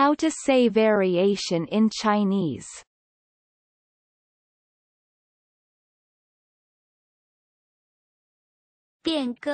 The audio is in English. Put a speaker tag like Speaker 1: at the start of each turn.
Speaker 1: How to say variation in Chinese
Speaker 2: Bian